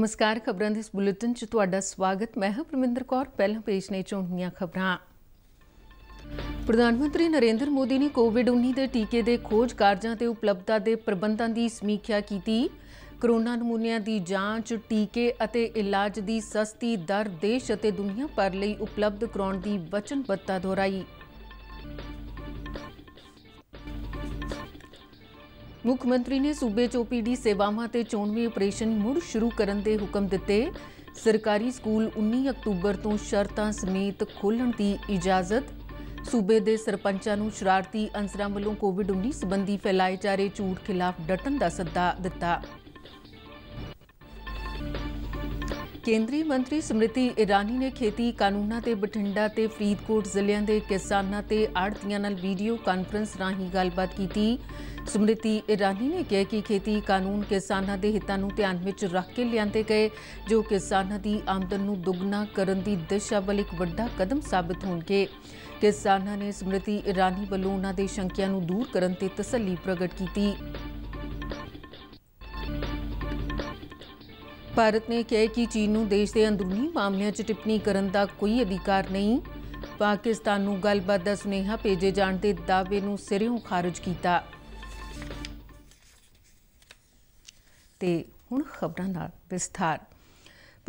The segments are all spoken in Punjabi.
ਨਮਸਕਾਰ ਖਬਰਾਂ ਦੇ ਇਸ ਬੁਲੇਟਿਨ 'ਚ ਤੁਹਾਡਾ ਸਵਾਗਤ ਮੈਂ ਹਾਂ ਪ੍ਰਮਿੰਦਰ ਕੌਰ ਪਹਿਲਾਂ ਪੇਸ਼ ਨੇ ਚੋਣੀਆਂ ਖਬਰਾਂ ਪ੍ਰਧਾਨ ਮੰਤਰੀ ਨਰਿੰਦਰ ਮੋਦੀ ਨੇ ਕੋਵਿਡ-19 ਦੇ ਟੀਕੇ ਦੇ ਖੋਜ ਕਾਰਜਾਂ ਤੇ ਉਪਲਬਧਤਾ ਦੇ ਪ੍ਰਬੰਧਾਂ ਦੀ ਸਮੀਖਿਆ ਕੀਤੀ ਕਰੋਨਾ ਨਮੂਨਿਆਂ ਦੀ ਜਾਂਚ ਟੀਕੇ ਅਤੇ ਇਲਾਜ ਦੀ ਸਸਤੀ ਦਰ ਦੇਸ਼ ਅਤੇ ਦੁਨੀਆ ਭਰ ਲਈ ਉਪਲਬਧ ਕਰਾਉਣ ਦੀ ਵਚਨਬੱਧਤਾ ਦੁਹਰਾਈ ਮੁੱਖ ਮੰਤਰੀ ਨੇ ਸੂਬੇ 'ਚ ਓਪੀਡੀ ਸੇਵਾਵਾਂ ਤੇ ਚੋਣਵੀ ਆਪਰੇਸ਼ਨ ਮੁੜ ਸ਼ੁਰੂ ਕਰਨ ਦੇ ਹੁਕਮ ਦਿੱਤੇ ਸਰਕਾਰੀ ਸਕੂਲ 19 ਅਕਤੂਬਰ ਤੋਂ ਸ਼ਰਤਾਂ ਸਮੇਤ ਖੋਲਣ ਦੀ ਇਜਾਜ਼ਤ ਸੂਬੇ ਦੇ ਸਰਪੰਚਾਂ ਨੂੰ ਸ਼ਰਾਰਤੀ ਅੰਸਰਾਂ ਵੱਲੋਂ ਕੋਵਿਡ-19 ਸੰਬੰਧੀ ਫੈਲਾਏ ਜਾ ਰਹੇ ਝੂਠ ਖਿਲਾਫ ਡਟਣ ਦਾ ਸੱਦਾ ਦਿੱਤਾ ਕੇਂਦਰੀ ਮੰਤਰੀ ਸਮ੍ਰਿਤੀ ਇਰਾਨੀ ਨੇ ਖੇਤੀ ਕਾਨੂੰਨਾਂ ਤੇ ਬਠਿੰਡਾ ਤੇ ਫਰੀਦਕੋਟ ਜ਼ਿਲ੍ਹਿਆਂ ਦੇ ਕਿਸਾਨਾਂ ਤੇ ਆੜ੍ਹਤੀਆਂ ਨਾਲ ਵੀਡੀਓ ਕਾਨਫਰੰਸ ਰਾਹੀਂ ਗੱਲਬਾਤ ਕੀਤੀ ਸਮ੍ਰਿਤੀ ਇਰਾਨੀ ਨੇ ਕਿਹਾ ਕਿ ਖੇਤੀ ਕਾਨੂੰਨ ਕਿਸਾਨਾਂ ਦੇ ਹਿੱਤਾਂ ਨੂੰ ਧਿਆਨ ਵਿੱਚ ਰੱਖ ਕੇ ਲਿਆਂਦੇ ਗਏ ਜੋ ਕਿਸਾਨਾਂ ਦੀ ਆਮਦਨ ਨੂੰ ਦੁੱਗਣਾ ਕਰਨ ਦੀ ਦਿਸ਼ਾ ਵੱਲ ਇੱਕ ਵੱਡਾ ਕਦਮ ਸਾਬਤ ਹੋਣਗੇ ਕਿਸਾਨਾਂ ਨੇ ਸਮ੍ਰਿਤੀ ਇਰਾਨੀ ਵੱਲੋਂ ਉਹਨਾਂ ਦੇ ਸ਼ੰਕਿਆਂ ਨੂੰ ਦੂਰ ਕਰਨ ਤੇ ਤਸੱਲੀ ਪ੍ਰਗਟ ਕੀਤੀ ਭਾਰਤ ਨੇ ਕਿਹਾ ਕਿ ਚੀਨ ਨੂੰ ਦੇਸ਼ ਦੇ ਅੰਦਰੂਨੀ ਮਾਮਲਿਆਂ 'ਚ ਟਿੱਪਣੀ ਕਰਨ ਦਾ ਕੋਈ ਅਧਿਕਾਰ ਨਹੀਂ ਪਾਕਿਸਤਾਨ ਨੂੰ ਗੱਲਬਾਤ ਦਾ ਸੁਨੇਹਾ ਭੇਜੇ ਜਾਣ ਦੇ ਦਾਅਵੇ ਨੂੰ ਸਿਰਿਓਂ ਖਾਰਜ ਕੀਤਾ ਤੇ ਹੁਣ ਖਬਰਾਂ ਨਾਲ ਵਿਸਥਾਰ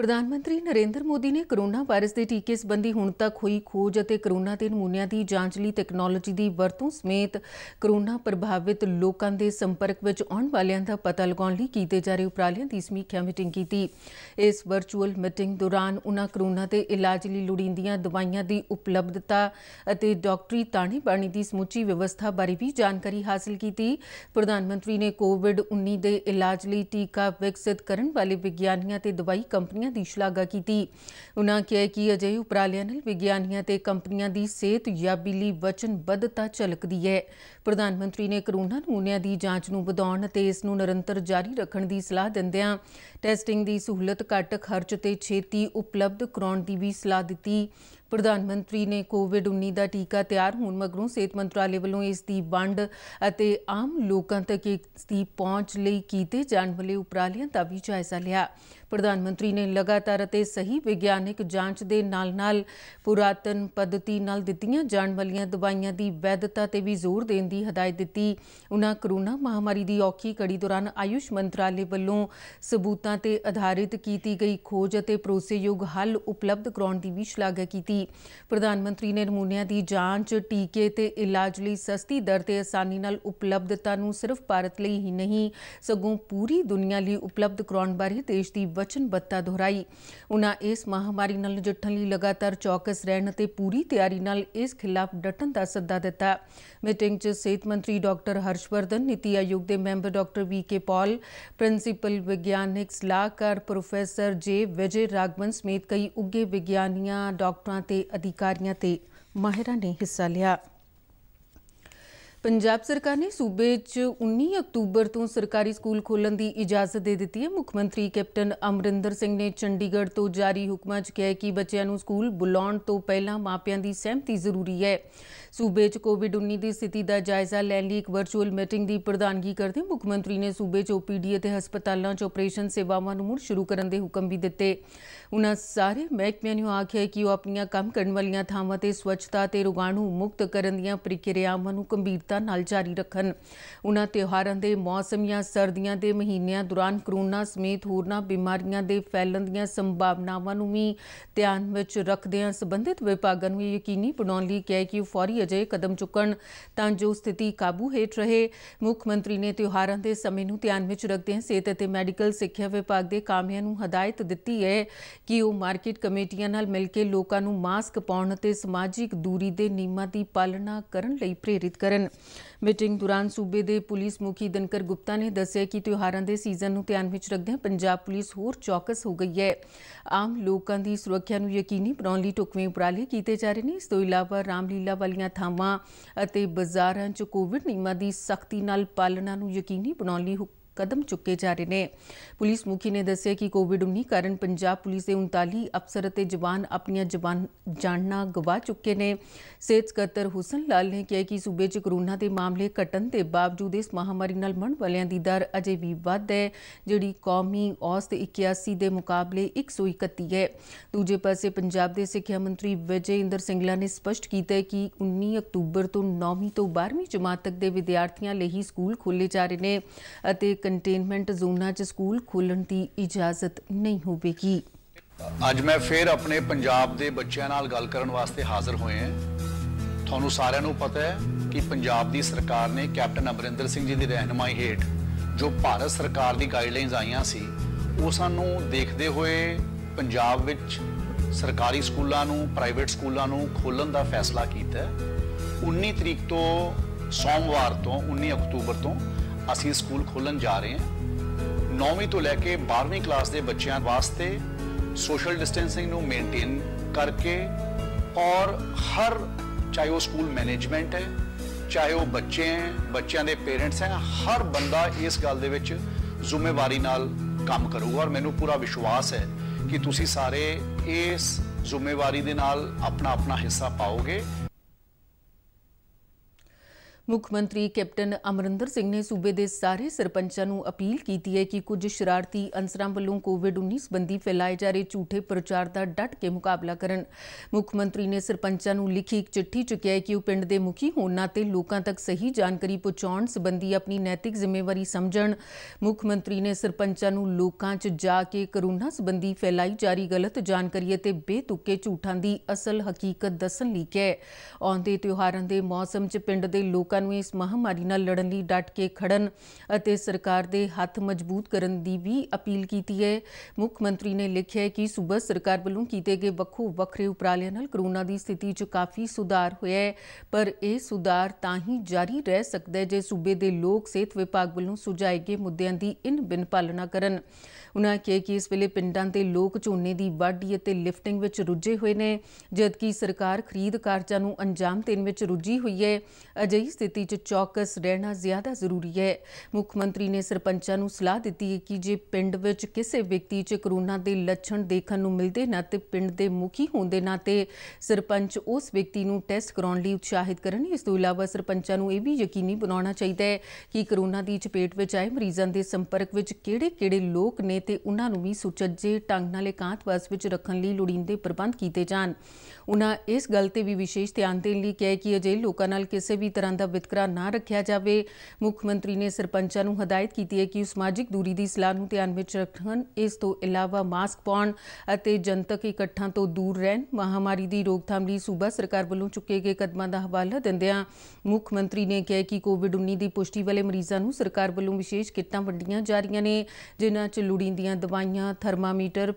ਪ੍ਰਧਾਨ ਮੰਤਰੀ ਨਰਿੰਦਰ ਮੋਦੀ ਨੇ ਕਰੋਨਾ ਵਾਇਰਸ ਦੇ ਟੀਕੇ ਸੰਬੰਧੀ ਹੁਣ ਤੱਕ ਹੋਈ ਖੋਜ ਅਤੇ ਕਰੋਨਾ ਦੇ ਨਮੂਨਿਆਂ ਦੀ ਜਾਂਚ ਲਈ ਟੈਕਨੋਲੋਜੀ ਦੀ ਵਰਤੋਂ ਸਮੇਤ ਕਰੋਨਾ ਪ੍ਰਭਾਵਿਤ ਲੋਕਾਂ ਦੇ ਸੰਪਰਕ ਵਿੱਚ ਆਉਣ ਵਾਲਿਆਂ ਦਾ ਪਤਾ ਲਗਾਉਣ ਲਈ ਕੀਤੇ ਜਾ ਰਹੇ ਉਪਰਾਲਿਆਂ ਦੀ ਸਮੀਖਿਆ ਮੀਟਿੰਗ ਕੀਤੀ ਇਸ ਵਰਚੁਅਲ ਮੀਟਿੰਗ ਦੌਰਾਨ ਉਹਨਾਂ ਕਰੋਨਾ ਦੇ ਇਲਾਜ ਲਈ ਲੋੜੀਂਦੀਆਂ ਦਵਾਈਆਂ ਦੀ ਉਪਲਬਧਤਾ ਅਤੇ ਡਾਕਟਰੀ ਤਾਣੀ-ਬਾਣੀ ਦੀ ਸਮੁੱਚੀ ਵਿਵਸਥਾ ਬਾਰੇ ਵੀ ਜਾਣਕਾਰੀ ਹਾਸਲ ਕੀਤੀ ਪ੍ਰਧਾਨ ਮੰਤਰੀ ਨੇ ਕੋਵਿਡ-19 ਦੇ ਇਲਾਜ ਲਈ ਟੀਕਾ ਵਿਕਸਿਤ ਕਰਨ ਵਾਲੇ ਵਿਗਿਆਨੀਆਂ ਤੇ ਦਵਾਈ ਕੰਪਨੀਆਂ ਉਪਰਾਲਿਆਂ ਦੀ ਸ਼ਲਾਘਾ ਕੀਤੀ ਉਨ੍ਹਾਂ ਕਿਹਾ ਕਿ ਅਜਿਹੇ ਉਪਰਾਲਿਆਂ ਨਾਲ ਵਿਗਿਆਨੀਆਂ ਤੇ ਕੰਪਨੀਆਂ ਦੀ ਸਿਹਤ ਯਾਬੀ ਲਈ ਵਚਨਬੱਧਤਾ ਝਲਕਦੀ ਹੈ ਪ੍ਰਧਾਨ ਮੰਤਰੀ ਨੇ ਕਰੋਨਾ ਨਮੂਨਿਆਂ ਦੀ ਜਾਂਚ ਨੂੰ ਵਧਾਉਣ ਅਤੇ ਇਸ ਨੂੰ ਨਿਰੰਤਰ ਜਾਰੀ ਰੱਖਣ ਦੀ ਸਲਾਹ ਦਿੰਦਿਆਂ ਟੈਸਟਿੰਗ ਦੀ ਸਹੂਲਤ ਘੱਟ ਖਰਚ ਤੇ ਛੇਤੀ ਉਪਲਬਧ ਕਰਾਉਣ ਦੀ ਵੀ ਸਲਾਹ ਦਿੱਤੀ ਪ੍ਰਧਾਨ ਮੰਤਰੀ ਨੇ ਕੋਵਿਡ-19 ਦਾ ਟੀਕਾ ਤਿਆਰ ਹੋਣ ਮਗਰੋਂ ਸਿਹਤ ਮੰਤਰਾਲੇ ਵੱਲੋਂ ਇਸ ਦੀ ਵੰਡ ਅਤੇ ਆਮ ਲੋਕਾਂ ਤੱਕ ਇਸ ਦੀ ਪਹੁੰਚ ਲਈ ਕੀਤੇ ਜਾਣ ਵਾਲੇ ਉਪਰਾਲਿਆਂ ਦਾ ਵੀ ਜਾਇਜ਼ਾ ਲਿਆ ਪ੍ਰਧਾਨ ਮੰਤਰੀ ਨੇ ਲਗਾਤਾਰ ਅਤੇ ਸਹੀ ਵਿਗਿਆਨਿਕ ਜਾਂਚ ਦੇ ਨਾਲ-ਨਾਲ ਪੁਰਾਤਨ ਪਦਤੀ ਨਾਲ ਦਿੱਤੀਆਂ ਜਾਣ ਵਾਲੀਆਂ ਦਵਾਈਆਂ ਦੀ ਵੈਧਤਾ ਤੇ ਵੀ ਜ਼ੋਰ ਦੇਣ ਦੀ ਹਦਾਇਤ ਦਿੱਤੀ ਉਹਨਾਂ ਕਰੋਨਾ ਮਹਾਮਾਰੀ ਦੀ ਔਖੀ ਕੜੀ ਦੌਰਾਨ ਆਯੁਸ਼ ਮੰਤਰਾਲੇ ਵੱਲੋਂ ਸਬੂਤਾਂ ਤੇ ਆਧਾਰਿਤ ਕੀਤੀ ਗਈ ਖੋਜ ਅਤੇ ਪ੍ਰੋਸੇਯੋਗ ਹੱਲ ਉਪਲਬਧ ਕਰਾਉਣ ਦੀ ਵੀ ਸ਼ਲਾਘਾ ਕੀਤੀ ਪ੍ਰਧਾਨ ਮੰਤਰੀ ਨੇ ਨਮੂਨਿਆਂ ਦੀ ਜਾਂਚ ਟੀਕੇ ਤੇ ਇਲਾਜ ਲਈ ਸਸਤੀ ਦਰ ਤੇ ਆਸਾਨੀ ਨਾਲ ਉਪਲਬਧਤਾ ਨੂੰ ਸਿਰਫ ਭਾਰਤ ਲਈ ਹੀ ਨਹੀਂ ਸਗੋਂ ਪੂਰੀ ਦੁਨੀਆ ਲਈ ਉਪਲਬਧ ਕਰਾਉਣ ਬਾਰੇ ਦੇਸ਼ ਦੀ ਵਚਨਬੱਧਤਾ ਦੁਹਰਾਈ ਉਹਨਾਂ ਇਸ ਮਹਾਮਾਰੀ ਨਾਲ ਨਜਿੱਠਣ ਲਈ ਲਗਾਤਾਰ ਚੌਕਸ ਰਹਿਣ ਅਤੇ ਪੂਰੀ ਤਿਆਰੀ ਨਾਲ ਇਸ ਖਿਲਾਫ ਡਟਣ ਦਾ ਸੱਦਾ ਦਿੱਤਾ ਮੀਟਿੰਗ 'ਚ ਸਿਹਤ ਮੰਤਰੀ ਡਾਕਟਰ ਹਰਸ਼ਵਰਧਨ ਨੀਤੀ ਆਯੋਗ ਦੇ member doctor V K Paul principal ਵਿਗਿਆਨਿਕ ਸਲਾਹਕਾਰ ਪ੍ਰੋਫੈਸਰ ਜੇ ਵਿਜੇ ਰਾਗਵੰਸ ਸਮੇਤ ਕਈ ਉੱਗੇ ਵਿਗਿਆਨੀਆਂ ਡਾਕਟਰਾਂ ਤੇ ਅਧਿਕਾਰੀਆਂ ਤੇ ਮਾਹਿਰਾਂ ਨੇ ਹਿੱਸਾ ਲਿਆ ਪੰਜਾਬ ਸਰਕਾਰ ਨੇ ਸੂਬੇ 'ਚ 19 ਅਕਤੂਬਰ ਤੋਂ ਸਰਕਾਰੀ ਸਕੂਲ ਖੋਲਣ ਦੀ ਇਜਾਜ਼ਤ ਦੇ ਦਿੱਤੀ ਹੈ ਮੁੱਖ ਮੰਤਰੀ ਕੈਪਟਨ ਅਮਰਿੰਦਰ ਸਿੰਘ ਨੇ ਚੰਡੀਗੜ੍ਹ ਤੋਂ ਜਾਰੀ ਹੁਕਮਾਂ 'ਚ ਕਿਹਾ ਕਿ ਬੱਚਿਆਂ ਨੂੰ ਸਕੂਲ ਬੁਲਾਉਣ ਤੋਂ ਪਹਿਲਾਂ ਮਾਪਿਆਂ ਦੀ ਸਹਿਮਤੀ ਜ਼ਰੂਰੀ ਹੈ ਸੂਬੇ 'ਚ ਕੋਵਿਡ-19 ਦੀ ਸਥਿਤੀ ਦਾ ਜਾਇਜ਼ਾ ਲੈਣ ਲਈ ਇੱਕ ਵਰਚੁਅਲ ਮੀਟਿੰਗ ਦੀ ਪ੍ਰਧਾਨਗੀ ਕਰਦੇ ਮੁੱਖ ਮੰਤਰੀ ਨੇ ਸੂਬੇ 'ਚ ਓਪੀਡੀ ਅਤੇ ਹਸਪਤਾਲਾਂ 'ਚ ਆਪਰੇਸ਼ਨ ਸੇਵਾਵਾਂ ਨੂੰ ਮੁੜ ਸ਼ੁਰੂ ਕਰਨ ਦੇ ਹੁਕਮ ਵੀ ਦਿੱਤੇ ਉਹਨਾਂ ਸਾਰੇ ਮਹਿਕਮਿਆਂ ਨੂੰ ਆਖਿਆ ਕਿ ਉਹ ਆਪਣੀਆਂ ਕੰਮ ਕਰਨ ਵਾਲੀਆਂ ਥਾਵਾਂ ਤੇ ਸਵੱਛਤਾ ਤੇ ਰੋਗਾਣੂ ਮੁਕਤ ਕਰਨ ਦੀਆਂ ਪ੍ਰਕਿਰਿਆਵਾਂ ਨੂੰ ਗੰਭੀਰਤਾ ਨਾਲ ਜਾਰੀ ਰੱਖਣ ਉਹਨਾਂ ਤਿਉਹਾਰਾਂ ਦੇ ਮੌਸਮ ਜਾਂ ਸਰਦੀਆਂ ਦੇ ਮਹੀਨਿਆਂ ਦੌਰਾਨ ਕਰੋਨਾ ਸਮੇਤ ਹੋਰਨਾਂ ਬਿਮਾਰੀਆਂ ਦੇ ਫੈਲਣ ਦੀਆਂ ਸੰਭਾਵਨਾਵਾਂ ਨੂੰ ਵੀ ਧਿਆਨ ਵਿੱਚ ਰੱਖਦੇ ਹਾਂ ਸੰਬੰਧਿਤ ਵਿਭਾਗਾਂ ਨੂੰ ਯਕੀਨੀ ਬਣਾਉਣ ਲਈ ਕਿ ਕਿ ਫੌਰੀ ਕਿ ਅਜੇ ਕਦਮ ਚੁੱਕਣ ਤਾਂ ਜੋ ਸਥਿਤੀ ਕਾਬੂ ਹੇਠ ਰਹੇ ਮੁੱਖ ਮੰਤਰੀ ਨੇ ਤਿਉਹਾਰਾਂ ਦੇ ਸਮੇਂ ਨੂੰ ਧਿਆਨ ਵਿੱਚ ਰੱਖਦੇ ਸਿਹਤ ਅਤੇ ਮੈਡੀਕਲ ਸਿੱਖਿਆ ਵਿਭਾਗ ਦੇ ਕਾਮਿਆਂ ਨੂੰ ਹਦਾਇਤ ਦਿੱਤੀ ਹੈ ਕਿ ਉਹ ਮਾਰਕੀਟ ਕਮੇਟੀਆਂ ਨਾਲ ਮਿਲ ਕੇ ਲੋਕਾਂ ਨੂੰ ਮਾਸਕ ਪਾਉਣ ਅਤੇ ਸਮਾਜਿਕ ਦੂਰੀ ਦੇ ਨਿਯਮਾਂ ਦੀ ਪਾਲਣਾ ਕਰਨ ਲਈ ਪ੍ਰੇਰਿਤ ਕਰਨ ਮੀਟਿੰਗ ਦੌਰਾਨ ਸੂਬੇ ਦੇ ਪੁਲਿਸ ਮੁਖੀ ਦਿਨਕਰ ਗੁਪਤਾ ਨੇ ਦੱਸਿਆ ਕਿ ਤਿਉਹਾਰਾਂ ਦੇ ਸੀਜ਼ਨ ਨੂੰ ਧਿਆਨ ਵਿੱਚ ਰੱਖਦੇ ਪੰਜਾਬ ਪੁਲਿਸ ਹੋਰ ਚੌਕਸ ਹੋ ਗਈ ਹੈ ਆਮ ਲੋਕਾਂ ਦੀ ਸੁਰੱਖਿਆ ਨੂੰ ਯਕੀਨੀ ਬਣਾਉਣ ਲਈ ਟੁਕਵੇਂ ਉਪਰਾਲੇ ਕੀਤੇ ਜਾ ਰਹੇ ਨੇ ਇਸ ਤੋਂ ਇਲਾਵਾ ਰਾਮਲੀਲਾ ਵਾਲੀਆਂ ਥਾਵਾਂ ਅਤੇ ਬਾਜ਼ਾਰਾਂ 'ਚ ਕੋਵਿਡ ਨਿਯਮਾਂ ਦੀ ਸਖਤੀ ਨਾਲ ਪਾਲਣਾ ਨੂੰ ਯਕੀਨੀ ਬਣਾਉਣ ਲਈ ਕਦਮ ਚੁੱਕੇ ਜਾ ਰਹੇ ਨੇ ਪੁਲਿਸ ਮੁਖੀ ਨੇ ਦੱਸਿਆ ਕਿ ਕੋਵਿਡ-19 ਕਾਰਨ ਪੰਜਾਬ ਪੁਲਿਸ ਦੇ 39 ਅਫਸਰ ਅਤੇ ਜਵਾਨ ਆਪਣੀਆਂ ਜਵਾਨ ਜਾਨਣਾ ਗਵਾ ਚੁੱਕੇ ਨੇ ਸਿਹਤ ਸਕੱਤਰ ਹੁਸਨ ਲਾਲ ਨੇ ਕਿਹਾ ਕਿ ਸੂਬੇ 'ਚ ਕਰੋਨਾ ਦੇ ਮਾਮਲੇ ਘਟਣ ਦੇ ਬਾਵਜੂਦ ਇਸ ਮਹਾਮਾਰੀ ਨਾਲ ਮਰਨ ਵਾਲਿਆਂ ਦੀ ਦਰ ਅਜੇ ਵੀ ਵੱਧ ਹੈ ਜਿਹੜੀ ਕੌਮੀ ਔਸਤ 81 ਦੇ ਮੁਕਾਬਲੇ 131 ਹੈ ਦੂਜੇ ਪਾਸੇ ਪੰਜਾਬ ਦੇ ਸਿੱਖਿਆ ਮੰਤਰੀ ਵਿਜੇ ਇੰਦਰ ਸਿੰਗਲਾ ਨੇ ਸਪਸ਼ਟ ਕੀਤਾ ਹੈ ਕਿ 19 ਅਕਤੂਬਰ ਤੋਂ 9ਵੀਂ ਤੋਂ 12ਵੀਂ ਜਮਾਤ ਤੱਕ ਦੇ ਵਿਦਿਆਰਥੀਆਂ ਲਈ ਹੀ ਸਕੂਲ ਖੋਲੇ ਜਾ ਰਹੇ ਨੇ ਅਤੇ ਕੰਟੇਨਮੈਂਟ ਜ਼ੋਨਾਂ 'ਚ ਸਕੂਲ ਖੋਲਣ ਦੀ ਇਜਾਜ਼ਤ ਨਹੀਂ ਹੋਵੇਗੀ ਅੱਜ ਮੈਂ ਫੇਰ ਆਪਣੇ ਪੰਜਾਬ ਦੇ ਬੱਚਿਆਂ ਨਾਲ ਗੱਲ ਕਰਨ ਵਾਸਤੇ ਹਾਜ਼ਰ ਹੋਏ ਹਾਂ ਤੁਹਾਨੂੰ ਸਾਰਿਆਂ ਨੂੰ ਪਤਾ ਹੈ ਕਿ ਪੰਜਾਬ ਦੀ ਸਰਕਾਰ ਨੇ ਕੈਪਟਨ ਅਮਰਿੰਦਰ ਸਿੰਘ ਜੀ ਦੀ ਰਹਿਨਮਾਈ ਹੇਠ ਜੋ ਭਾਰਤ ਸਰਕਾਰ ਦੀ ਗਾਈਡਲਾਈਨਸ ਆਈਆਂ ਸੀ ਉਹ ਸਾਨੂੰ ਦੇਖਦੇ ਹੋਏ ਪੰਜਾਬ ਵਿੱਚ ਸਰਕਾਰੀ ਸਕੂਲਾਂ ਨੂੰ ਪ੍ਰਾਈਵੇਟ ਸਕੂਲਾਂ ਨੂੰ ਖੋਲਣ ਦਾ ਫੈਸਲਾ ਕੀਤਾ 19 ਤਰੀਕ ਤੋਂ ਸੋਮਵਾਰ ਤੋਂ 19 ਅਕਤੂਬਰ ਤੋਂ ਅਸੀਂ ਸਕੂਲ ਖੋਲਣ ਜਾ ਰਹੇ ਹਾਂ 9ਵੀਂ ਤੋਂ ਲੈ ਕੇ 12ਵੀਂ ਕਲਾਸ ਦੇ ਬੱਚਿਆਂ ਵਾਸਤੇ ਸੋਸ਼ਲ ਡਿਸਟੈਂਸਿੰਗ ਨੂੰ ਮੇਨਟੇਨ ਕਰਕੇ ਔਰ ਹਰ ਚਾਹੇ ਉਹ ਸਕੂਲ ਮੈਨੇਜਮੈਂਟ ਹੈ ਚਾਹੇ ਉਹ ਬੱਚੇ ਹੈ ਬੱਚਿਆਂ ਦੇ ਪੇਰੈਂਟਸ ਹੈ ਹਰ ਬੰਦਾ ਇਸ ਗੱਲ ਦੇ ਵਿੱਚ ਜ਼ਿੰਮੇਵਾਰੀ ਨਾਲ ਕੰਮ ਕਰੂਗਾ ਔਰ ਮੈਨੂੰ ਪੂਰਾ ਵਿਸ਼ਵਾਸ ਹੈ ਕਿ ਤੁਸੀਂ ਸਾਰੇ ਇਸ ਜ਼ਿੰਮੇਵਾਰੀ ਦੇ ਨਾਲ ਆਪਣਾ ਆਪਣਾ ਹਿੱਸਾ ਪਾਓਗੇ ਮੁੱਖ ਮੰਤਰੀ ਕੈਪਟਨ ਅਮਰਿੰਦਰ ਸਿੰਘ ਨੇ ਸੂਬੇ ਦੇ ਸਾਰੇ ਸਰਪੰਚਾਂ ਨੂੰ ਅਪੀਲ ਕੀਤੀ ਹੈ ਕਿ ਕੁਝ ਸ਼ਰਾਰਤੀ ਅੰਸਰਾਂ ਵੱਲੋਂ ਕੋਵਿਡ-19 ਸੰਬੰਧੀ ਫੈਲਾਏ ਜਾ ਰਹੇ ਝੂਠੇ ਪ੍ਰਚਾਰ ਦਾ ਡਟ ਕੇ ਮੁਕਾਬਲਾ ਕਰਨ ਮੁੱਖ ਮੰਤਰੀ ਨੇ ਸਰਪੰਚਾਂ ਨੂੰ ਲਿਖੀ ਇੱਕ ਚਿੱਠੀ ਚ ਕਿਹਾ ਕਿ ਉਹ ਪਿੰਡ ਦੇ ਮੁਖੀ ਹੋਣ ਨਾਤੇ ਲੋਕਾਂ ਤੱਕ ਸਹੀ ਜਾਣਕਾਰੀ ਪਹੁੰਚਾਉਣ ਸੰਬੰਧੀ ਆਪਣੀ ਨੈਤਿਕ ਜ਼ਿੰਮੇਵਾਰੀ ਸਮਝਣ ਮੁੱਖ ਮੰਤਰੀ ਨੇ ਸਰਪੰਚਾਂ ਨੂੰ ਲੋਕਾਂ 'ਚ ਜਾ ਕੇ ਕਰੋਨਾ ਸੰਬੰਧੀ ਫੈਲਾਈ ਜਾ ਰਹੀ ਗਲਤ ਜਾਣਕਾਰੀ ਅਤੇ ਬੇਤੁਕੇ ਝੂਠਾਂ ਦੀ ਅਸਲ ਹਕੀਕਤ ਦੱਸਣ ਲਈ ਕਿਹਾ ਆਉਂਦੇ ਤਿਉਹਾਰਾਂ ਦੇ ਮੌਸਮ 'ਚ ਪਿੰਡ ਦੇ ਲੋਕ ਲੋਕਾਂ ਨੂੰ ਇਸ ਮਹਾਮਾਰੀ ਨਾਲ ਲੜਨ ਲਈ ਡਟ ਕੇ ਖੜਨ ਅਤੇ ਸਰਕਾਰ ਦੇ ਹੱਥ ਮਜ਼ਬੂਤ ਕਰਨ ਦੀ ਵੀ ਅਪੀਲ ਕੀਤੀ ਹੈ ਮੁੱਖ ਮੰਤਰੀ ਨੇ ਲਿਖਿਆ ਕਿ ਸੂਬਾ ਸਰਕਾਰ ਵੱਲੋਂ ਕੀਤੇ ਗਏ ਵੱਖੋ ਵੱਖਰੇ ਉਪਰਾਲਿਆਂ ਨਾਲ ਕਰੋਨਾ ਦੀ ਸਥਿਤੀ 'ਚ ਕਾਫੀ ਸੁਧਾਰ ਹੋਇਆ ਹੈ ਪਰ ਇਹ ਸੁਧਾਰ ਤਾਂ ਹੀ ਜਾਰੀ ਰਹਿ ਸਕਦਾ ਹੈ ਜੇ ਸੂਬੇ ਦੇ ਲੋਕ ਸਿਹਤ ਵਿਭਾਗ ਵੱਲੋਂ ਸੁਝਾਏ ਗਏ ਮੁੱਦਿਆਂ ਦੀ ਇਨ ਬਿਨ ਪਾਲਣਾ ਕਰਨ ਉਹਨਾਂ ਕਿਹਾ ਕਿ ਇਸ ਵੇਲੇ ਪਿੰਡਾਂ ਦੇ ਲੋਕ ਝੋਨੇ ਦੀ ਵਾਢੀ ਅਤੇ ਲਿਫਟਿੰਗ ਵਿੱਚ ਰੁੱਝੇ ਹੋਏ ਨੇ ਜਦਕਿ ਸਰਕਾਰ ਖਰੀਦ ਕਾਰਜਾਂ ਨੂੰ ਅੰਜਾਮ ਦੇਣ ਵਿੱਚ ਰੁੱਝੀ ਹੋਈ ਹੈ ਅਜਿਹੀ ਸਥਿਤੀ 'ਚ ਚੌਕਸ ਰਹਿਣਾ ਜ਼ਿਆਦਾ ਜ਼ਰੂਰੀ ਹੈ ਮੁੱਖ ਮੰਤਰੀ ਨੇ ਸਰਪੰਚਾਂ ਨੂੰ ਸਲਾਹ ਦਿੱਤੀ ਹੈ ਕਿ ਜੇ ਪਿੰਡ ਵਿੱਚ ਕਿਸੇ ਵਿਅਕਤੀ 'ਚ ਕਰੋਨਾ ਦੇ ਲੱਛਣ ਦੇਖਣ ਨੂੰ ਮਿਲਦੇ ਨਾ ਤੇ ਪਿੰਡ ਦੇ ਮੁਖੀ ਹੋਣ ਦੇ ਨਾਤੇ ਸਰਪੰਚ ਉਸ ਵਿਅਕਤੀ ਨੂੰ ਟੈਸਟ ਕਰਾਉਣ ਲਈ ਉਤਸ਼ਾਹਿਤ ਕਰਨ ਇਸ ਤੋਂ ਇਲਾਵਾ ਸਰਪੰਚਾਂ ਨੂੰ ਇਹ ਵੀ ਯਕੀਨੀ ਬਣਾਉਣਾ ਚਾਹੀਦਾ ਹੈ ਕਿ ਕਰੋਨਾ ਦੀ ਚਪੇਟ ਵਿੱਚ ਆਏ ਮਰੀਜ਼ਾਂ ਦੇ ਸੰਪਰਕ ਵਿੱਚ ਕਿਹੜੇ-ਕਿਹੜੇ ਲੋਕ ਨੇ ਤੇ ਉਹਨਾਂ ਨੂੰ ਵੀ ਸੁਚੱਜੇ ਢੰਗ ਨਾਲ ਇਕਾਂਤਵਾਸ ਵਿੱਚ ਰੱਖਣ ਲਈ ਲੋੜੀਂਦੇ ਪ੍ਰਬੰਧ ਕੀਤੇ ਜਾਣ ਉਹਨਾਂ ਇਸ ਗੱਲ ਤੇ ਵੀ ਵਿਸ਼ੇਸ਼ ਧਿਆਨ ਦੇਣ ਲਈ ਕਿਹਾ ਕਿ ਅਜੇ ਲੋਕਾਂ ਨਾਲ ਕਿਸੇ ਵੀ ਤਰ੍ਹਾਂ ਦਾ ਵਿਤਕਰਾ ਨਾ ਰੱਖਿਆ ਜਾਵੇ ਮੁੱਖ ਮੰਤਰੀ ਨੇ ਸਰਪੰਚਾਂ ਨੂੰ ਹਦਾਇਤ ਕੀਤੀ ਹੈ ਕਿ ਸਮਾਜਿਕ ਦੂਰੀ ਦੀ ਸਲਾਹ ਨੂੰ ਧਿਆਨ ਵਿੱਚ ਰੱਖਣ ਇਸ ਤੋਂ ਇਲਾਵਾ ਮਾਸਕ ਪਾਉਣ ਅਤੇ ਜਨਤਕ ਇਕੱਠਾਂ ਤੋਂ ਦੂਰ ਰਹਿਣ ਮਹਾਮਾਰੀ ਦੀ ਰੋਕਥਾਮ ਲਈ ਸੂਬਾ ਸਰਕਾਰ ਵੱਲੋਂ ਚੁੱਕੇ ਗਏ ਕਦਮਾਂ ਦਾ ਹਵਾਲਾ ਦਿੰਦਿਆਂ ਮੁੱਖ ਮੰਤਰੀ ਨੇ ਕਿਹਾ ਕਿ ਕੋਵਿਡ-19 ਦੀ ਪੁਸ਼ਟੀ ਵਾਲੇ ਮਰੀਜ਼ਾਂ ਨੂੰ ਸਰਕਾਰ ਵੱਲੋਂ ਵਿਸ਼ੇਸ਼ ਕਿੱਟਾਂ ਵੰਡੀਆਂ ਜਾ ਰਹੀਆਂ ਨੇ ਜਿਨ੍ਹਾਂ 'ਚ ਲੋੜੀ ਜ਼ਮੀਨ ਦੀਆਂ ਦਵਾਈਆਂ ਥਰਮਾਮੀਟਰ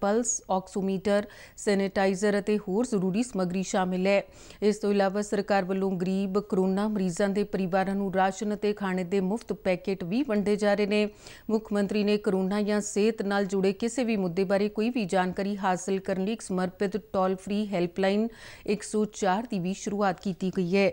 ਪਲਸ ਆਕਸੀਮੀਟਰ ਸੈਨੀਟਾਈਜ਼ਰ ਅਤੇ ਹੋਰ ਜ਼ਰੂਰੀ ਸਮੱਗਰੀ ਸ਼ਾਮਿਲ ਹੈ ਇਸ ਤੋਂ ਇਲਾਵਾ ਸਰਕਾਰ ਵੱਲੋਂ ਗਰੀਬ ਕਰੋਨਾ ਮਰੀਜ਼ਾਂ ਦੇ ਪਰਿਵਾਰਾਂ ਨੂੰ ਰਾਸ਼ਨ ਅਤੇ ਖਾਣੇ ਦੇ ਮੁਫਤ ਪੈਕੇਟ ਵੀ ਵੰਡੇ ਜਾ ਰਹੇ ਨੇ ਮੁੱਖ ਮੰਤਰੀ ਨੇ ਕਰੋਨਾ ਜਾਂ ਸਿਹਤ ਨਾਲ ਜੁੜੇ ਕਿਸੇ ਵੀ ਮੁੱਦੇ ਬਾਰੇ ਕੋਈ ਵੀ ਜਾਣਕਾਰੀ ਹਾਸਲ ਕਰਨ ਲਈ ਇੱਕ ਸਮਰਪਿਤ ਟੋਲ ਫ੍ਰੀ ਹੈਲਪਲਾਈਨ 104 ਦੀ ਵੀ ਸ਼ੁਰੂਆਤ ਕੀਤੀ ਗਈ ਹੈ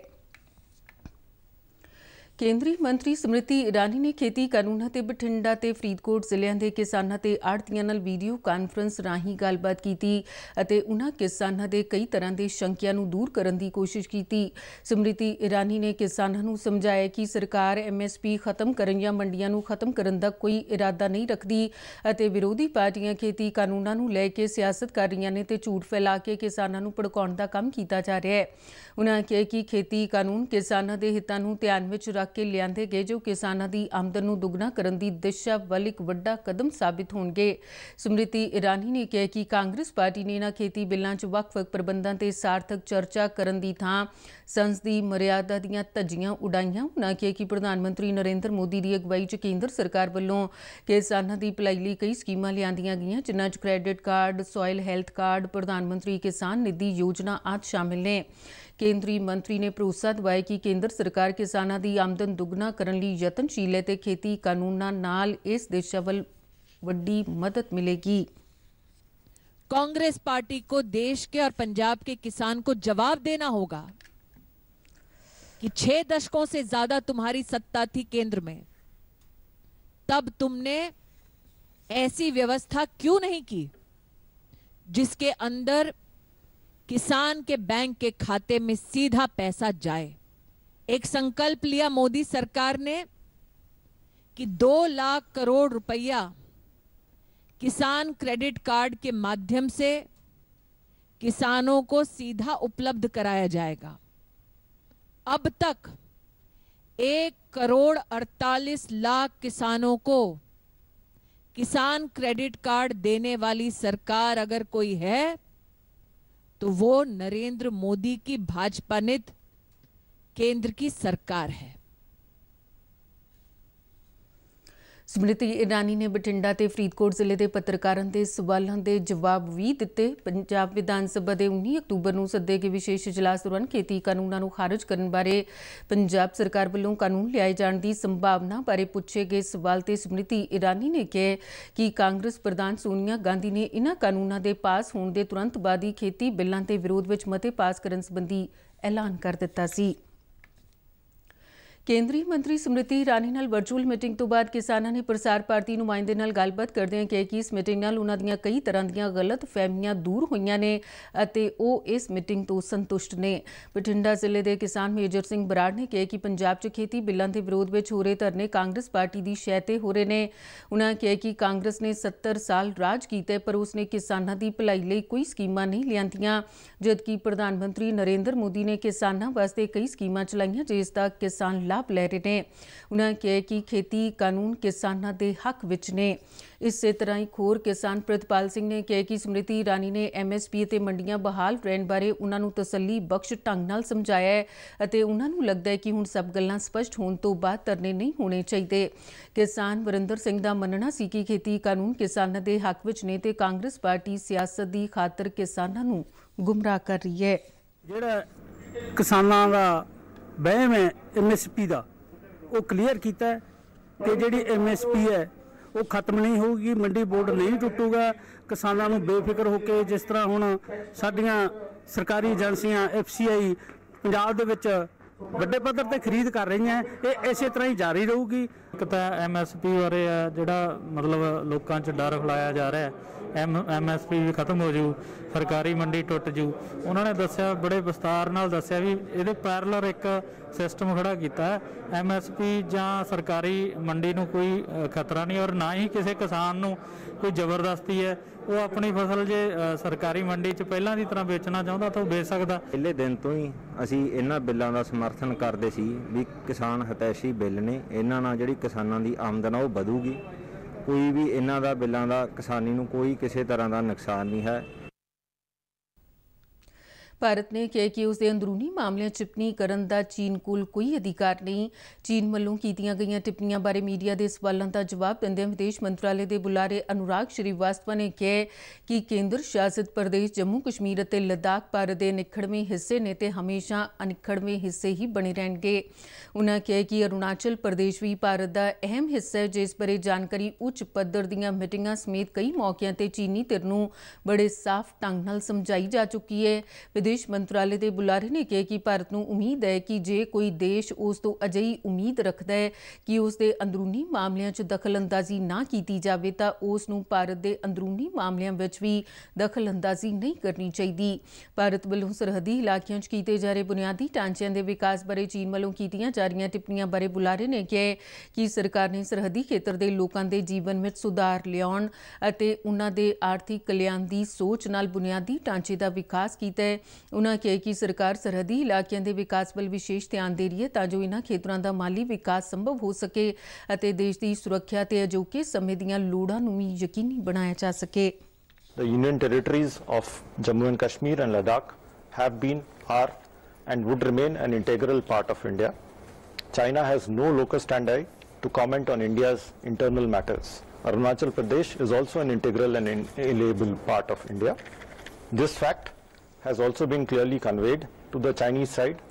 ਕੇਂਦਰੀ ਮੰਤਰੀ ਸਮ੍ਰਿਤੀ ਇਰਾਨੀ ਨੇ ਖੇਤੀ ਕਾਨੂੰਨਾਂ ਤੇ ਬਠਿੰਡਾ ਤੇ ਫਰੀਦਕੋਟ ਜ਼ਿਲ੍ਹਿਆਂ ਦੇ ਕਿਸਾਨਾਂ ਤੇ ਆੜਤੀਆਂ ਨਾਲ ਵੀਡੀਓ ਕਾਨਫਰੰਸ ਰਾਹੀਂ ਗੱਲਬਾਤ ਕੀਤੀ ਅਤੇ ਉਨ੍ਹਾਂ ਕਿਸਾਨਾਂ ਦੇ ਕਈ ਤਰ੍ਹਾਂ ਦੇ ਸ਼ੰਕਿਆਂ ਨੂੰ ਦੂਰ ਕਰਨ ਦੀ ਕੋਸ਼ਿਸ਼ ਕੀਤੀ ਸਮ੍ਰਿਤੀ ਇਰਾਨੀ ਨੇ ਕਿਸਾਨਾਂ ਨੂੰ ਸਮਝਾਇਆ ਕਿ ਸਰਕਾਰ ਐਮਐਸਪੀ ਖਤਮ ਕਰਨ ਜਾਂ ਮੰਡੀਆਂ ਨੂੰ ਖਤਮ ਕਰਨ ਦਾ ਕੋਈ ਇਰਾਦਾ ਨਹੀਂ ਰੱਖਦੀ ਅਤੇ ਵਿਰੋਧੀ ਪਾਰਟੀਆਂ ਖੇਤੀ ਕਾਨੂੰਨਾਂ ਨੂੰ ਲੈ ਕੇ ਸਿਆਸਤ ਕਰ ਰਹੀਆਂ ਨੇ ਤੇ ਝੂਠ ਫੈਲਾ ਕੇ ਕਿਸਾਨਾਂ ਨੂੰ ਭੜਕਾਉਣ ਦਾ ਕੰਮ ਕੀਤਾ ਜਾ ਰਿਹਾ ਹੈ ਉਨ੍ਹਾਂ ਕਿਹਾ ਕਿ ਖੇਤੀ ਕਾਨੂੰਨ ਕਿਸਾਨਾਂ ਦੇ ਹਿੱਤਾਂ ਨੂੰ ਧਿਆਨ ਵਿੱਚ ਰੱਖ ਇਲਾਕੇ ਕੇ ਲਿਆਂਦੇ ਗਏ ਜੋ ਕਿਸਾਨਾਂ ਦੀ ਆਮਦਨ ਨੂੰ ਦੁੱਗਣਾ ਕਰਨ ਦੀ ਦਿਸ਼ਾ ਵੱਲ ਇੱਕ ਵੱਡਾ ਕਦਮ ਸਾਬਿਤ ਹੋਣਗੇ ਸਮ੍ਰਿਤੀ ਇਰਾਨੀ ਨੇ ਕਿਹਾ ਕਿ ਕਾਂਗਰਸ ਪਾਰਟੀ ਨੇ ਨਾ ਖੇਤੀ ਬਿੱਲਾਂ 'ਚ ਵੱਖ-ਵੱਖ ਪ੍ਰਬੰਧਾਂ ਤੇ ਸਾਰਥਕ ਚਰਚਾ ਕਰਨ ਦੀ ਥਾਂ ਸੰਸਦੀ ਮਰਿਆਦਾ ਦੀਆਂ ਧੱਜੀਆਂ ਉਡਾਈਆਂ ਉਹਨਾਂ ਕਿਹਾ ਕਿ ਪ੍ਰਧਾਨ ਮੰਤਰੀ ਨਰਿੰਦਰ ਮੋਦੀ ਦੀ ਅਗਵਾਈ 'ਚ ਕੇਂਦਰ ਸਰਕਾਰ ਵੱਲੋਂ ਕਿਸਾਨਾਂ ਦੀ ਭਲਾਈ ਲਈ ਕਈ ਸਕੀਮਾਂ ਲਿਆਂਦੀਆਂ ਗਈਆਂ ਜਿਨ੍ਹਾਂ 'ਚ credit card, soil health card, ਪ੍ਰਧਾਨ ਮੰਤਰੀ ਕਿਸਾਨ ਨਿਧੀ ਯੋਜਨਾ ਆਦਿ ਸ਼ਾਮਿਲ ਨੇ केंद्रीय मंत्री ने भरोसा दवाया कि केंद्र सरकार ਕਿਸਾਨਾਂ की आमदन दुगुना करने ਲਈ है खेती कानून ਖੇਤੀ ਕਾਨੂੰਨਾਂ ਨਾਲ ਇਸ ਦਿਸ਼ਾ ਵੱਲ ਵੱਡੀ कांग्रेस पार्टी को देश के और पंजाब के किसान को जवाब देना होगा कि छह दशकों से ज्यादा तुम्हारी सत्ता थी केंद्र में तब तुमने ऐसी व्यवस्था क्यों नहीं की जिसके अंदर किसान के बैंक के खाते में सीधा पैसा जाए एक संकल्प लिया मोदी सरकार ने कि दो लाख करोड़ रुपया किसान क्रेडिट कार्ड के माध्यम से किसानों को सीधा उपलब्ध कराया जाएगा अब तक एक करोड़ अड़तालीस लाख किसानों को किसान क्रेडिट कार्ड देने वाली सरकार अगर कोई है तो वो नरेंद्र मोदी की भाजपा नित केंद्र की सरकार है ਸਮ੍ਰਿਤੀ ਇਰਾਨੀ ਨੇ ਬਟਿੰਡਾ ਤੇ ਫਰੀਦਕੋਟ ਜ਼ਿਲ੍ਹੇ ਦੇ ਪੱਤਰਕਾਰਾਂ ਦੇ ਸਵਾਲਾਂ ਦੇ ਜਵਾਬ ਵੀ ਦਿੱਤੇ ਪੰਜਾਬ ਵਿਧਾਨ ਸਭਾ ਦੇ 19 ਅਕਤੂਬਰ ਨੂੰ ਸੱਦੇ ਗਏ ਵਿਸ਼ੇਸ਼ ਇਜਲਾਸ ਦੌਰਾਨ ਖੇਤੀ ਕਾਨੂੰਨਾਂ ਨੂੰ ਖਾਰਜ ਕਰਨ ਬਾਰੇ ਪੰਜਾਬ ਸਰਕਾਰ ਵੱਲੋਂ ਕਾਨੂੰਨ ਲਿਆਏ ਜਾਣ ਦੀ ਸੰਭਾਵਨਾ ਬਾਰੇ ਪੁੱਛੇ ਗਏ ਸਵਾਲ ਤੇ ਸਮ੍ਰਿਤੀ ਇਰਾਨੀ ਨੇ ਕਿਹਾ ਕਿ ਕਾਂਗਰਸ ਪ੍ਰਧਾਨ ਸੋਨੀਆ ਗਾਂਧੀ ਨੇ ਇਹਨਾਂ ਕਾਨੂੰਨਾਂ ਦੇ ਪਾਸ ਹੋਣ ਦੇ ਤੁਰੰਤ ਬਾਅਦ ਹੀ ਖੇਤੀ ਬਿੱਲਾਂ ਦੇ ਵਿਰੋਧ ਵਿੱਚ ਮਤੇ ਪਾਸ ਕਰਨ ਸੰਬੰਧੀ ਐਲਾਨ ਕਰ ਦਿੱਤਾ ਸੀ ਕੇਂਦਰੀ ਮੰਤਰੀ ਸਮ੍ਰਿਤੀ ਰਾਣੀ ਨਾਲ ਵਰਚੁਅਲ ਮੀਟਿੰਗ ਤੋਂ ਬਾਅਦ ਕਿਸਾਨਾਂ ਨੇ ਪ੍ਰਸਾਰ ਭਾਰਤੀ ਨੁਮਾਇੰਦੇ ਨਾਲ ਗੱਲਬਾਤ ਕਰਦੇ ਹਾਂ ਕਿ ਇਸ ਮੀਟਿੰਗ ਨਾਲ ਉਹਨਾਂ ਦੀਆਂ ਕਈ ਤਰ੍ਹਾਂ ਦੀਆਂ ਗਲਤ ਫਹਿਮੀਆਂ ਦੂਰ ਹੋਈਆਂ ਨੇ ਅਤੇ ਉਹ ਇਸ ਮੀਟਿੰਗ ਤੋਂ ਸੰਤੁਸ਼ਟ ਨੇ ਬਠਿੰਡਾ ਜ਼ਿਲ੍ਹੇ ਦੇ ਕਿਸਾਨ ਮੇਜਰ ਸਿੰਘ ਬਰਾੜ ਨੇ ਕਿਹਾ ਕਿ ਪੰਜਾਬ 'ਚ ਖੇਤੀ ਬਿੱਲਾਂ ਦੇ ਵਿਰੋਧ ਵਿੱਚ ਹੋ ਰਹੇ ਧਰਨੇ ਕਾਂਗਰਸ ਪਾਰਟੀ ਦੀ ਸ਼ੈਤੇ ਹੋ ਰਹੇ ਨੇ ਉਹਨਾਂ ਕਿਹਾ ਕਿ ਕਾਂਗਰਸ ਨੇ 70 ਸਾਲ ਰਾਜ ਕੀਤਾ ਪਰ ਉਸਨੇ ਕਿਸਾਨਾਂ ਦੀ ਭਲਾਈ ਲਈ ਕੋਈ ਸਕੀਮਾਂ ਨਹੀਂ ਲਿਆਂਦੀਆਂ ਜਦਕਿ ਪ੍ਰਧਾਨ ਮੰਤਰੀ ਨਰਿੰਦਰ ਮੋਦੀ ਨੇ ਕਿਸਾਨਾਂ ਵਾਸਤੇ ਕਈ ਸਕੀਮਾਂ ਚਲਾਈਆਂ ਜਿਸ ਦਾ ਕਿਸਾਨ ਲਾਭ ਲੈ ਰਹੇ ਨੇ ਉਹਨਾਂ ਕਿਹਾ ਕਿ ਖੇਤੀ ਕਾਨੂੰਨ ਕਿਸਾਨਾਂ ਦੇ ਹੱਕ ਵਿੱਚ ਨੇ ਇਸੇ ਤਰ੍ਹਾਂ ਹੀ ਖੋਰ ਕਿਸਾਨ ਪ੍ਰਿਤਪਾਲ ਸਿੰਘ ਨੇ ਕਿਹਾ ਕਿ ਸਮ੍ਰਿਤੀ ਰਾਣੀ ਨੇ ਐਮਐਸਪੀ ਤੇ ਮੰਡੀਆਂ ਬਹਾਲ ਰਹਿਣ ਬਾਰੇ ਉਹਨਾਂ ਨੂੰ ਤਸੱਲੀ ਬਖਸ਼ ਢੰਗ ਨਾਲ ਸਮਝਾਇਆ ਹੈ ਅਤੇ ਉਹਨਾਂ ਨੂੰ ਲੱਗਦਾ ਹੈ ਕਿ ਹੁਣ ਸਭ ਗੱਲਾਂ ਸਪਸ਼ਟ ਹੋਣ ਤੋਂ ਬਾਅਦ ਤਰਨੇ ਨਹੀਂ ਹੋਣੇ ਚਾਹੀਦੇ ਕਿਸਾਨ ਵਰਿੰਦਰ ਸਿੰਘ ਦਾ ਮੰਨਣਾ ਸੀ ਕਿ ਖੇਤੀ ਕਾਨੂੰਨ ਕਿਸਾਨਾਂ ਦੇ ਹੱਕ ਵਿੱਚ ਨੇ ਤੇ ਕਾਂਗਰਸ ਪਾਰਟੀ ਸਿਆਸਤ ਦੀ ਖਾਤਰ ਕਿਸਾਨਾਂ ਨੂੰ ਗੁੰਮਰਾਹ ਕਰ ਰਹੀ ਹੈ ਜਿਹੜਾ ਕਿਸਾਨਾਂ ਦਾ ਵਹਿਮ ਹੈ ਐਮਐਸਪੀ ਦਾ ਉਹ ਕਲੀਅਰ ਕੀਤਾ ਤੇ ਜਿਹੜੀ ਐਮਐਸਪੀ ਹੈ ਉਹ ਖਤਮ ਨਹੀਂ ਹੋਊਗੀ ਮੰਡੀ ਬੋਰਡ ਨਹੀਂ ਟੁੱਟੂਗਾ ਕਿਸਾਨਾਂ ਨੂੰ ਬੇਫਿਕਰ ਹੋ ਕੇ ਜਿਸ ਤਰ੍ਹਾਂ ਹੁਣ ਸਾਡੀਆਂ ਸਰਕਾਰੀ ਏਜੰਸੀਆਂ ਐਫਸੀਆਈ ਪੰਜਾਬ ਦੇ ਵਿੱਚ ਵੱਡੇ ਪੱਧਰ ਤੇ ਖਰੀਦ ਕਰ ਰਹੀਆਂ ਇਹ ਇਸੇ ਤਰ੍ਹਾਂ ਹੀ ਜਾਰੀ ਰਹੂਗੀ ਇੱਕ ਤਾਂ ਐਮਐਸਪੀ ਬਾਰੇ ਜਿਹੜਾ ਮਤਲਬ ਲੋਕਾਂ 'ਚ ਡਰ ਫਲਾਇਆ ਜਾ ਰਿਹਾ ਹੈ ਐਮਐਸਪੀ ਵੀ ਖਤਮ ਹੋ ਜੂ ਸਰਕਾਰੀ ਮੰਡੀ ਟੁੱਟ ਜੂ ਉਹਨਾਂ ਨੇ ਦੱਸਿਆ ਬੜੇ ਵਿਸਤਾਰ ਨਾਲ ਦੱਸਿਆ ਵੀ ਇਹਦੇ ਪੈਰਲਰ ਇੱਕ ਸਿਸਟਮ ਖੜਾ ਕੀਤਾ ਐਮਐਸਪੀ ਜਾਂ ਸਰਕਾਰੀ ਮੰਡੀ ਨੂੰ ਕੋਈ ਖਤਰਾ ਨਹੀਂ ਔਰ ਨਾ ਹੀ ਕਿਸੇ ਕਿਸਾਨ ਨੂੰ ਕੋਈ ਜ਼ਬਰਦਸਤੀ ਹੈ ਉਹ ਆਪਣੀ ਫਸਲ ਜੇ ਸਰਕਾਰੀ ਮੰਡੀ 'ਚ ਪਹਿਲਾਂ ਦੀ ਤਰ੍ਹਾਂ ਵੇਚਣਾ ਚਾਹੁੰਦਾ ਤਾਂ ਉਹ ਵੇਚ ਸਕਦਾ ਪਹਿਲੇ ਦਿਨ ਤੋਂ ਹੀ ਅਸੀਂ ਇਹਨਾਂ ਬਿੱਲਾਂ ਦਾ ਸਮਰਥਨ ਕਰਦੇ ਸੀ ਵੀ ਕਿਸਾਨ ਹਤੈਸ਼ੀ ਬਿੱਲ ਨੇ ਇਹਨਾਂ ਨਾਲ ਜਿਹੜੀ ਕਿਸਾਨਾਂ ਦੀ ਆਮਦਨ ਉਹ ਵਧੂਗੀ ਕੋਈ ਵੀ ਇਹਨਾਂ ਦਾ ਬਿੱਲਾਂ ਦਾ ਕਿਸਾਨੀ ਨੂੰ ਕੋਈ ਕਿਸੇ ਤਰ੍ਹਾਂ ਦਾ ਨੁਕਸਾਨ ਨਹੀਂ ਹੈ ਭਾਰਤ ਨੇ ਕਿਹਾ ਕਿ ਉਸ ਦੇ ਅੰਦਰੂਨੀ ਮਾਮਲਿਆਂ 'ਚ ਕਰਨ ਦਾ ਚੀਨ ਕੋਲ ਕੋਈ ਅਧਿਕਾਰ ਨਹੀਂ ਚੀਨ ਵੱਲੋਂ ਕੀਤੀਆਂ ਗਈਆਂ ਟਿੱਪਣੀਆਂ ਬਾਰੇ ਮੀਡੀਆ ਦੇ ਸਵਾਲਾਂ ਦਾ ਜਵਾਬ ਦਿੰਦੇ ਵਿਦੇਸ਼ ਮੰਤਰਾਲੇ ਦੇ ਬੁਲਾਰੇ ਅਨੁਰਾਗ ਸ਼੍ਰੀਵਾਸਤਵ ਨੇ ਕਿਹਾ ਕਿ ਕੇਂਦਰ ਸ਼ਾਸਿਤ ਪ੍ਰਦੇਸ਼ ਜੰਮੂ ਕਸ਼ਮੀਰ ਅਤੇ ਲਦਾਖ ਭਾਰਤ ਦੇ ਨਿਖੜਵੇਂ ਹਿੱਸੇ ਨੇ ਤੇ ਹਮੇਸ਼ਾ ਅਨਿਖੜਵੇਂ ਹਿੱਸੇ ਹੀ ਬਣੇ ਰਹਿਣਗੇ ਉਹਨਾਂ ਕਿਹਾ ਕਿ ਅਰੁਣਾਚਲ ਪ੍ਰਦੇਸ਼ ਵੀ ਭਾਰਤ ਦਾ ਅਹਿਮ ਹਿੱਸਾ ਹੈ ਜਿਸ ਬਾਰੇ ਜਾਣਕਾਰੀ ਉੱਚ ਪੱਧਰ ਦੀਆਂ ਮੀਟਿੰਗਾਂ ਸਮੇਤ ਕਈ ਮੌਕਿਆਂ ਤੇ ਚੀਨੀ ਧਿਰ ਨੂੰ ਬੜੇ ਸਾਫ਼ ਢੰਗ ਨਾਲ ਸਮਝਾਈ ਜਾ ਚੁੱਕੀ ਹੈ ਵਿਦੇਸ਼ ਮੰਤਰਾਲੇ ਦੇ ਬੁਲਾਰੇ ਨੇ ਕਿਹਾ ਕਿ ਭਾਰਤ ਨੂੰ ਉਮੀਦ ਹੈ ਕਿ ਜੇ ਕੋਈ ਦੇਸ਼ ਉਸ ਤੋਂ ਅਜਿਹੀ ਉਮੀਦ ਰੱਖਦਾ ਹੈ ਕਿ ਉਸ ਦੇ ਅੰਦਰੂਨੀ ਮਾਮਲਿਆਂ 'ਚ ਦਖਲਅੰਦਾਜ਼ੀ ਨਾ ਕੀਤੀ ਜਾਵੇ ਤਾਂ ਉਸ ਨੂੰ ਭਾਰਤ ਦੇ ਅੰਦਰੂਨੀ ਮਾਮਲਿਆਂ ਵਿੱਚ ਵੀ ਦਖਲਅੰਦਾਜ਼ੀ ਨਹੀਂ ਕਰਨੀ ਚਾਹੀਦੀ ਭਾਰਤ ਵੱਲੋਂ ਸਰਹੱਦੀ ਇਲਾਕਿਆਂ 'ਚ ਕੀਤੇ ਜਾ ਰਹੇ ਬੁਨਿਆਦੀ ਢਾਂਚਿਆਂ ਦੇ ਵਿਕਾਸ ਬਾਰੇ ਚੀਨ ਵੱਲੋਂ ਕੀਤੀਆਂ ਜਾ ਰਹੀਆਂ ਟਿੱਪਣੀਆਂ ਬਾਰੇ ਬੁਲਾਰੇ ਨੇ ਕਿਹਾ ਕਿ ਸਰਕਾਰ ਨੇ ਸਰਹੱਦੀ ਖੇਤਰ ਦੇ ਲੋਕਾਂ ਦੇ ਜੀਵਨ ਵਿੱਚ ਸੁਧਾਰ ਲਿਆਉਣ ਅਤੇ ਉਹਨਾਂ ਦੇ ਆਰਥਿਕ ਕਲਿਆਣ ਦੀ ਸੋਚ ਨਾਲ ਬੁਨਿਆਦੀ ਢਾਂਚੇ ਦਾ ਵਿਕਾਸ ਕੀਤਾ ਹੈ ਉਨ੍ਹਾਂ ਕਿਹਾ ਕਿ ਸਰਕਾਰ ਸਰਹੱਦੀ ਇਲਾਕਿਆਂ ਦੇ ਵਿਕਾਸ ਵੱਲ ਵਿਸ਼ੇਸ਼ ਧਿਆਨ ਦੇ ਰਹੀ ਹੈ ਤਾਂ ਜੋ ਇਹਨਾਂ ਖੇਤਰਾਂ ਦਾ ਮਾਲੀ ਵਿਕਾਸ ਸੰਭਵ ਹੋ ਸਕੇ ਅਤੇ ਦੇਸ਼ ਦੀ ਸੁਰੱਖਿਆ ਤੇ ਅਜੋਕੇ ਸਮੇਂ ਦੀਆਂ ਲੋੜਾਂ ਨੂੰ ਵੀ ਯਕੀਨੀ ਬਣਾਇਆ ਜਾ ਸਕੇ The union territories of Jammu and Kashmir and Ladakh have been, are and would remain an integral part of India. China has no locus standi to comment on India's internal matters. Arunachal Pradesh is also an integral and inalienable part of India. This fact has also been clearly conveyed to the Chinese side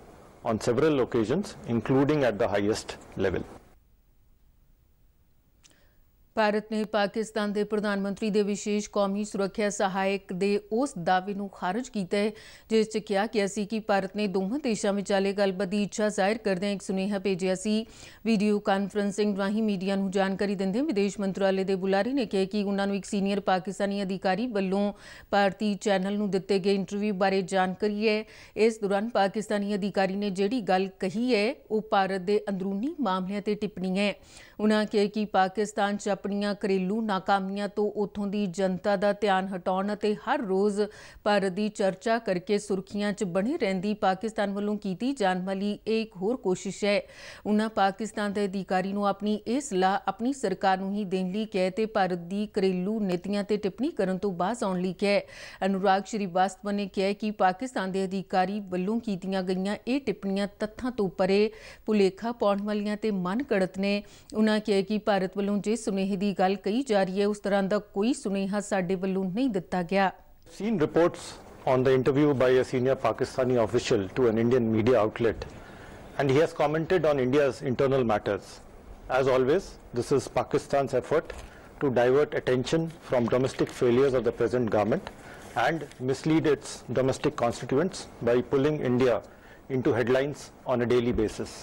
on several occasions, including at the highest level. Bharat ਨੇ ਪਾਕਿਸਤਾਨ ਦੇ ਪ੍ਰਧਾਨ ਮੰਤਰੀ ਦੇ ਵਿਸ਼ੇਸ਼ ਕੌਮੀ ਸੁਰੱਖਿਆ ਸਹਾਇਕ ਦੇ ਉਸ ਦਾਅਵੇ ਨੂੰ ਖਾਰਜ ਕੀਤਾ ਹੈ ਜਿਸ 'ਚ ਕਿਹਾ ਕਿ ਅਸੀਂ ਕਿ ਭਾਰਤ ਨੇ ਦੋਹਾਂ ਦੇਸ਼ਾਂ ਵਿਚਾਲੇ ਗੱਲਬਾਤ ਦੀ ਇੱਛਾ ਜ਼ਾਹਿਰ ਕਰਦੇ ਇੱਕ ਸੁਨੇਹਾ ਭੇਜਿਆ ਸੀ ਵੀਡੀਓ ਕਾਨਫਰੰਸਿੰਗ ਰਾਹੀਂ ਮੀਡੀਆ ਨੂੰ ਜਾਣਕਾਰੀ ਦਿੰਦੇ ਵਿਦੇਸ਼ ਮੰਤਰਾਲੇ ਦੇ ਬੁਲਾਰੇ ਨੇ ਕਿਹਾ ਕਿ ਉਹਨਾਂ ਨੂੰ ਇੱਕ ਸੀਨੀਅਰ ਪਾਕਿਸਤਾਨੀ ਅਧਿਕਾਰੀ ਵੱਲੋਂ ਭਾਰਤੀ ਚੈਨਲ ਨੂੰ ਦਿੱਤੇ ਗਏ ਇੰਟਰਵਿਊ ਬਾਰੇ ਜਾਣਕਾਰੀ ਹੈ ਇਸ ਦੌਰਾਨ ਪਾਕਿਸਤਾਨੀ ਅਧਿਕਾਰੀ ਨੇ ਜਿਹੜੀ ਗੱਲ ਕਹੀ ਹੈ ਉਹ ਭਾਰਤ ਦੇ ਅੰਦਰੂਨੀ ਮਾਮਲਿਆਂ ਤੇ ਟਿੱਪਣੀ ਹੈ ਉਹਨਾਂ ਕਿਹਾ ਕਿ ਪਾਕਿਸਤਾਨ 'ਚ ਆਪਣੀਆਂ ਘਰੇਲੂ ਨਾਕਾਮੀਆਂ ਤੋਂ ਉਥੋਂ ਦੀ ਜਨਤਾ ਦਾ ਧਿਆਨ ਹਟਾਉਣ ਅਤੇ ਹਰ ਰੋਜ਼ ਭਾਰਤ ਦੀ ਚਰਚਾ ਕਰਕੇ ਸੁਰਖੀਆਂ 'ਚ ਬਣੀ ਰਹਿੰਦੀ ਪਾਕਿਸਤਾਨ ਵੱਲੋਂ ਕੀਤੀ ਜਾਣ ਵਾਲੀ ਇੱਕ ਹੋਰ ਕੋਸ਼ਿਸ਼ ਹੈ ਉਹਨਾਂ ਪਾਕਿਸਤਾਨ ਦੇ ਅਧਿਕਾਰੀ ਨੂੰ ਆਪਣੀ ਇਹ ਸਲਾਹ ਆਪਣੀ ਸਰਕਾਰ ਨੂੰ ਹੀ ਦੇਣ ਲਈ ਕਹੇ ਤੇ ਭਾਰਤ ਦੀ ਘਰੇਲੂ ਨੀਤੀਆਂ ਤੇ ਟਿੱਪਣੀ ਕਰਨ ਤੋਂ ਬਾਅਦ ਆਉਣ ਲਈ ਕਹੇ ਅਨੁਰਾਗ ਸ਼੍ਰੀਵਾਸਤਵ ਨੇ ਕਿਹਾ ਕਿ ਪਾਕਿਸਤਾਨ ਦੇ ਅਧਿਕਾਰੀ ਵੱਲੋਂ ਕੀਤੀਆਂ ਗਈਆਂ ਇਹ ਟਿੱਪਣੀਆਂ ਤੱਥਾਂ ਤੋਂ ਪਰੇ ਭੁਲੇਖਾ ਪਾਉਣ ਵਾਲੀਆਂ ਤੇ ਮਨ ਕੜਤ ਨੇ ਉਹਨਾਂ ਕਿਹਾ ਕਿ ਭਾਰਤ ਵੱਲੋਂ ਜੇ ਸੁਨੇਹੇ ਦੀ ਗੱਲ ਕਹੀ ਜਾ ਰਹੀ ਹੈ ਉਸ ਤਰ੍ਹਾਂ ਦਾ ਕੋਈ ਸੁਨੇਹਾ ਸਾਡੇ ਵੱਲੋਂ ਨਹੀਂ ਦਿੱਤਾ ਗਿਆ seen reports on the interview by a senior pakistani official to an indian media outlet and he has commented on india's internal matters as always this is pakistan's effort to divert attention from domestic failures of the present government and mislead its domestic constituents by pulling india into headlines on a daily basis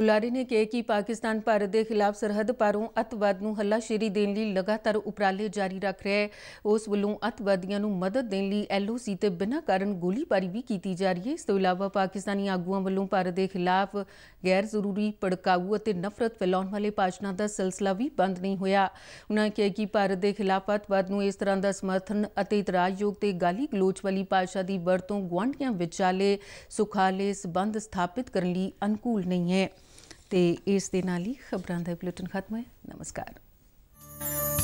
ਉਲਾਰੀ ਨੇ ਕਿਹਾ ਕਿ ਪਾਕਿਸਤਾਨ ਭਾਰਤ ਦੇ ਖਿਲਾਫ ਸਰਹੱਦ ਪਾਰੋਂ ਅਤਵਾਦ ਨੂੰ ਹੱਲਾਸ਼ੇਰੀ ਦੇਣ ਲਈ ਲਗਾਤਾਰ ਉਪਰਾਲੇ ਜਾਰੀ ਰੱਖ ਰਿਹਾ ਹੈ ਉਸ ਵੱਲੋਂ ਅਤਵਾਦੀਆਂ ਨੂੰ ਮਦਦ ਦੇਣ ਲਈ ਐਲਓਸੀ ਤੇ ਬਿਨਾਂ ਕਾਰਨ ਗੋਲੀਬਾਰੀ ਵੀ ਕੀਤੀ ਜਾ ਰਹੀ ਹੈ ਇਸ ਤੋਂ ਇਲਾਵਾ ਪਾਕਿਸਤਾਨੀ ਆਗੂਆਂ ਵੱਲੋਂ ਭਾਰਤ ਦੇ ਖਿਲਾਫ ਗੈਰ ਜ਼ਰੂਰੀ ਭੜਕਾਊ ਅਤੇ ਨਫ਼ਰਤ ਫੈਲਾਉਣ ਵਾਲੇ ਭਾਸ਼ਣਾਂ ਦਾ ਸਿਲਸਿਲਾ ਵੀ ਬੰਦ ਨਹੀਂ ਹੋਇਆ ਉਨ੍ਹਾਂ ਕਿਹਾ ਕਿ ਭਾਰਤ ਦੇ ਖਿਲਾਫ ਅਤਵਾਦ ਨੂੰ ਇਸ ਤਰ੍ਹਾਂ ਦਾ ਸਮਰਥਨ ਅਤੇ ਇਤਰਾਜ਼ਯੋਗ ਤੇ ਗਾਲੀ ਗਲੋਚ ਵਾਲੀ ਭਾਸ਼ਾ ਦੀ ਵਰਤੋਂ ਗਵਾਂਢੀਆਂ ਵਿਚਾਲੇ ਸੁਖਾਲੇ ਸਬੰਧ ਸਥਾਪਿਤ ਕਰਨ ਲਈ ਅਨੁਕੂਲ ਨਹੀਂ ਹੈ ਤੇ ਇਸ ਦੇ ਨਾਲ ਹੀ ਖਬਰਾਂ ਦਾ ਬੁਲੇਟਿਨ ਖਤਮ ਹੈ ਨਮਸਕਾਰ